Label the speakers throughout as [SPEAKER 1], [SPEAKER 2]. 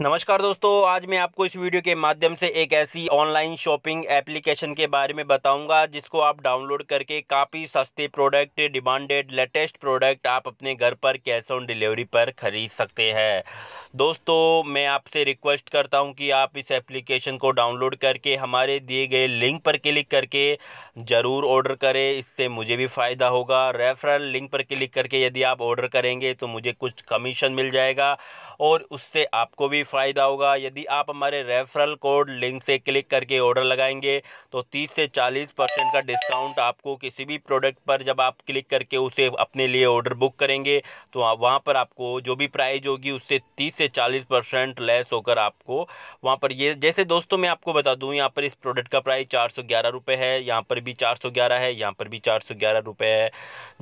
[SPEAKER 1] नमस्कार दोस्तों आज मैं आपको इस वीडियो के माध्यम से एक ऐसी ऑनलाइन शॉपिंग एप्लीकेशन के बारे में बताऊंगा जिसको आप डाउनलोड करके काफ़ी सस्ते प्रोडक्ट डिमांडेड लेटेस्ट प्रोडक्ट आप अपने घर पर कैश ऑन डिलीवरी पर खरीद सकते हैं दोस्तों मैं आपसे रिक्वेस्ट करता हूं कि आप इस एप्लीकेशन को डाउनलोड करके हमारे दिए गए लिंक पर क्लिक करके ज़रूर ऑर्डर करें इससे मुझे भी फ़ायदा होगा रेफरल लिंक पर क्लिक करके यदि आप ऑर्डर करेंगे तो मुझे कुछ कमीशन मिल जाएगा और उससे आपको भी फ़ायदा होगा यदि आप हमारे रेफरल कोड लिंक से क्लिक करके ऑर्डर लगाएंगे तो तीस से चालीस परसेंट का डिस्काउंट आपको किसी भी प्रोडक्ट पर जब आप क्लिक करके उसे अपने लिए ऑर्डर बुक करेंगे तो वहाँ पर आपको जो भी प्राइज होगी उससे तीस से चालीस परसेंट लेस होकर आपको वहाँ पर ये जैसे दोस्तों मैं आपको बता दूँ यहाँ पर इस प्रोडक्ट का प्राइस चार सौ ग्यारह रुपये है यहाँ पर भी चार सौ ग्यारह है यहाँ पर भी चार सौ ग्यारह रुपये है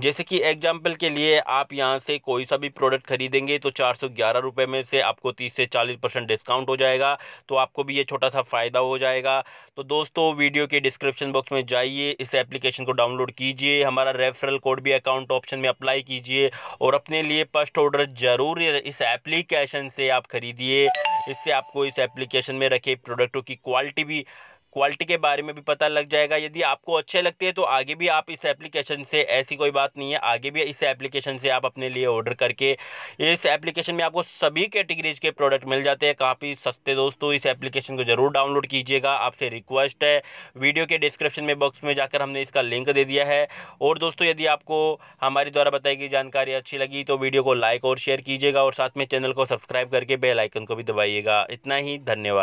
[SPEAKER 1] जैसे कि एग्जाम्पल के लिए आप यहाँ से कोई सा भी प्रोडक्ट खरीदेंगे तो चार सौ ग्यारह रुपये रुपये में से आपको तीस से चालीस परसेंट डिस्काउंट हो जाएगा तो आपको भी ये छोटा सा फ़ायदा हो जाएगा तो दोस्तों वीडियो के डिस्क्रिप्शन बॉक्स में जाइए इस एप्लीकेशन को डाउनलोड कीजिए हमारा रेफरल कोड भी अकाउंट ऑप्शन में अप्लाई कीजिए और अपने लिए फर्स्ट ऑर्डर ज़रूर इस एप्लीकेशन से आप खरीदिए इससे आपको इस एप्लीकेशन में रखे प्रोडक्टों की क्वालिटी भी क्वालिटी के बारे में भी पता लग जाएगा यदि आपको अच्छे लगते हैं तो आगे भी आप इस एप्लीकेशन से ऐसी कोई बात नहीं है आगे भी इस एप्लीकेशन से आप अपने लिए ऑर्डर करके इस एप्लीकेशन में आपको सभी कैटेगरीज के प्रोडक्ट मिल जाते हैं काफ़ी सस्ते दोस्तों इस एप्लीकेशन को ज़रूर डाउनलोड कीजिएगा आपसे रिक्वेस्ट है वीडियो के डिस्क्रिप्शन में बॉक्स में जाकर हमने इसका लिंक दे दिया है और दोस्तों यदि आपको हमारे द्वारा बताई गई जानकारी अच्छी लगी तो वीडियो को लाइक और शेयर कीजिएगा और साथ में चैनल को सब्सक्राइब करके बेलाइकन को भी दबाइएगा इतना ही धन्यवाद